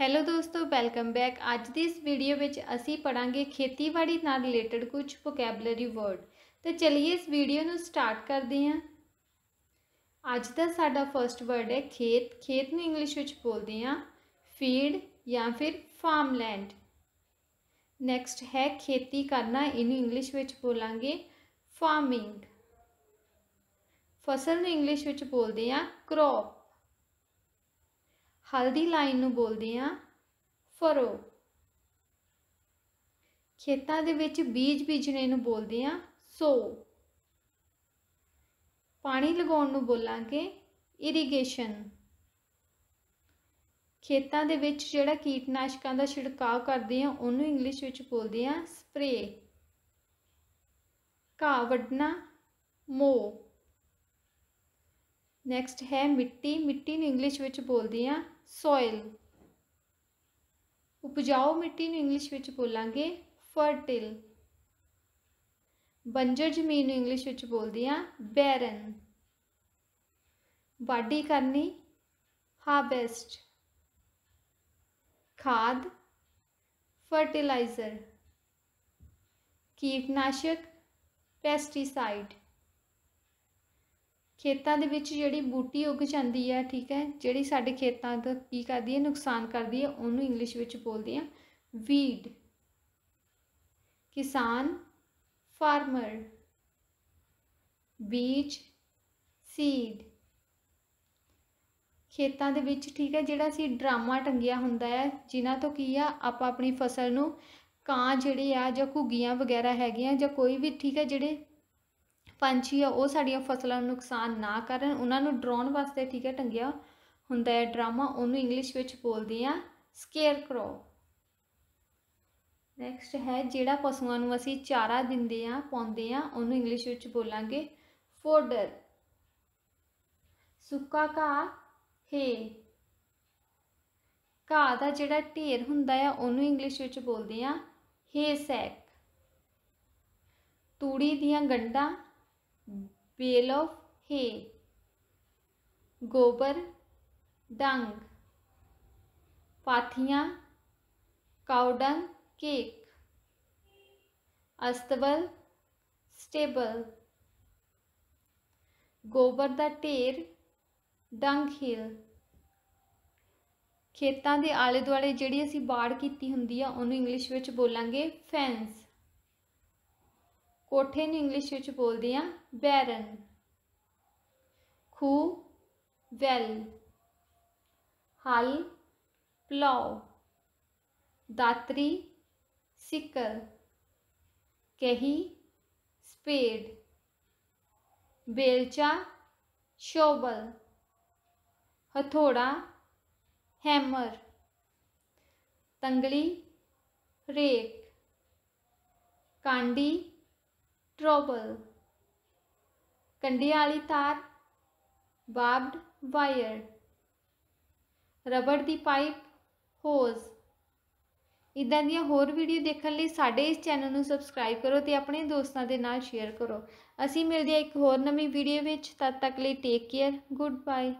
hello ਦੋਸਤੋ welcome back ਅੱਜ ਦੀ ਇਸ ਵੀਡੀਓ ਵਿੱਚ ਅਸੀਂ ਪੜਾਂਗੇ ਖੇਤੀਬਾੜੀ ਨਾਲ ਰਿਲੇਟਡ ਕੁਝ ਵੋਕੈਬਲਰੀ ਵਰਡ ਤੇ ਚਲਿਏ ਇਸ ਵੀਡੀਓ ਨੂੰ ਸਟਾਰਟ ਕਰਦੇ ਹਾਂ ਅੱਜ ਦਾ ਸਾਡਾ ਫਰਸਟ ਵਰਡ ਹੈ ਖੇਤ ਖੇਤ ਨੂੰ ਇੰਗਲਿਸ਼ ਵਿੱਚ ਬੋਲਦੇ ਹਾਂ ਫੀਲਡ ਜਾਂ ਫਿਰ ਫਾਰਮ ਲੈਂਡ ਨੈਕਸਟ ਹੈ ਖੇਤੀ ਕਰਨਾ ਇਹਨੂੰ ਇੰਗਲਿਸ਼ ਵਿੱਚ ਬੋਲਾਂਗੇ ਫਾਰਮਿੰਗ ਫਸਲ ਨੂੰ ਇੰਗਲਿਸ਼ ਵਿੱਚ ਬੋਲਦੇ ਹਾਂ ਕ੍ਰੌਪ ਹਲਦੀ ਲਾਈਨ ਨੂੰ ਬੋਲਦੇ ਆ ਫਰੋ ਖੇਤਾਂ ਦੇ ਵਿੱਚ ਬੀਜ ਬੀਜਣੇ ਨੂੰ ਬੋਲਦੇ ਆ ਸੋ ਪਾਣੀ ਲਗਾਉਣ ਨੂੰ ਬੋਲਾਂਗੇ ਇਰੀਗੇਸ਼ਨ ਖੇਤਾਂ ਦੇ ਵਿੱਚ ਜਿਹੜਾ ਕੀਟਨਾਸ਼ਕਾਂ ਦਾ ਛਿੜਕਾਅ ਕਰਦੇ ਆ ਉਹਨੂੰ ਇੰਗਲਿਸ਼ ਵਿੱਚ ਬੋਲਦੇ ਆ ਸਪਰੇ ਘਾਹ ਵੱਢਣਾ ਮੋ नैक्सट है मिट्टी मिट्टी इंग्लिश बोलते हैं सोयल उपजाऊ मिट्टी इंग्लिश बोलेंगे फर्टिल बंजर जमीन इंग्लिश बोलते हैं बैरन वाढ़ी करनी हाबेस्ट खाद फर्टिलाइजर कीटनाशक पेस्टिसाइड ਖੇਤਾਂ ਦੇ ਵਿੱਚ ਜਿਹੜੀ ਬੂਟੀ ਉੱਗ ਜਾਂਦੀ ਹੈ ਠੀਕ ਹੈ ਜਿਹੜੀ ਸਾਡੇ ਖੇਤਾਂ ਦਾ ਕੀ ਕਰਦੀ ਹੈ ਨੁਕਸਾਨ ਕਰਦੀ ਹੈ ਉਹਨੂੰ ਇੰਗਲਿਸ਼ ਵਿੱਚ ਬੋਲਦੇ ਆ ਵੀਡ ਕਿਸਾਨ ਫਾਰਮਰ ਬੀਜ ਸੀਡ ਖੇਤਾਂ ਦੇ ਵਿੱਚ ਠੀਕ ਹੈ ਜਿਹੜਾ ਸੀ ਡਰਾਮਾ ਟੰਗਿਆ ਹੁੰਦਾ ਹੈ ਜਿਨ੍ਹਾਂ ਤੋਂ ਕੀ ਆ ਆਪਾਂ ਆਪਣੀ ਫਸਲ ਨੂੰ ਕਾਂ ਜਿਹੜੇ ਆ ਜਾਂ ਘੁੱਗੀਆਂ ਵਗੈਰਾ ਹੈਗੀਆਂ ਜਾਂ ਕੋਈ ਵੀ ਠੀਕ ਹੈ ਜਿਹੜੇ ਪੰਛੀ ਆ ਉਹ ਸਾਡੀਆਂ ਫਸਲਾਂ ਨੂੰ ਨੁਕਸਾਨ ਨਾ ਕਰਨ ਉਹਨਾਂ ਨੂੰ ਡਰਾਉਣ ਵਾਸਤੇ ਠੀਕ ਹੈ ਟੰਗਿਆ ਹੁੰਦਾ ਹੈ ਡਰਾਮਾ ਉਹਨੂੰ ਇੰਗਲਿਸ਼ ਵਿੱਚ ਬੋਲਦੇ ਆ ਸਕੇਅਰ ਕਰੋ ਨੈਕਸਟ ਹੈ ਜਿਹੜਾ ਪਸ਼ੂਆਂ ਨੂੰ ਅਸੀਂ ਚਾਰਾ ਦਿੰਦੇ ਆ ਪਾਉਂਦੇ ਆ ਉਹਨੂੰ ਇੰਗਲਿਸ਼ ਵਿੱਚ ਬੋਲਾਂਗੇ ਫੋਡਰ ਸੁੱਕਾ ਘਾਹ ਹੈ ਘਾਹ ਦਾ ਜਿਹੜਾ ਢੇਰ ਹੁੰਦਾ ਆ ਉਹਨੂੰ ਇੰਗਲਿਸ਼ ਵਿੱਚ ਬੋਲਦੇ ਆ ਹੇ ਸੈਕ ਤੂੜੀ ਦੀਆਂ ਗੰਢਾਂ bale of hay ਗੋਬਰ ਡੰਗ ਪਾਥੀਆਂ ਕਾਉਡੰਗ ਕੇਕ ਅਸਤਵਲ ਸਟੇਬਲ ਗੋਬਰ ਦਾ ਢੇਰ ਡੰਗ ਹਿਲ ਖੇਤਾਂ ਦੇ ਆਲੇ ਦੁਆਲੇ ਜਿਹੜੀ ਅਸੀਂ ਬਾੜ ਕੀਤੀ ਹੁੰਦੀ ਆ ਉਹਨੂੰ ਇੰਗਲਿਸ਼ ਵਿੱਚ ਬੋਲਾਂਗੇ ਫੈਂਸ कोठे ने इंग्लिश बोलते हैं बैरन खू वैल हल पलाओ दात्री सिकल कही स्पेड बेलचा शोबल हथौड़ा हैमर तंगली रेक कांडी trouble ਕੰਡੇ ਵਾਲੀ ਤਾਰ ਬਾਬਡ ਵਾਇਰ ਰਬੜ ਦੀ ਪਾਈਪ ਹੋਸ ਇਦਾਂ ਦੀਆਂ ਹੋਰ ਵੀਡੀਓ ਦੇਖਣ ਲਈ ਸਾਡੇ ਇਸ ਚੈਨਲ ਨੂੰ ਸਬਸਕ੍ਰਾਈਬ ਕਰੋ ਤੇ ਆਪਣੇ ਦੋਸਤਾਂ ਦੇ ਨਾਲ ਸ਼ੇਅਰ ਕਰੋ ਅਸੀਂ ਮਿਲਦੇ ਹਾਂ ਇੱਕ ਹੋਰ ਨਵੀਂ ਵੀਡੀਓ ਵਿੱਚ ਤਦ ਤੱਕ ਲਈ ਟੇਕ ਕੇਅਰ ਗੁੱਡ ਬਾਏ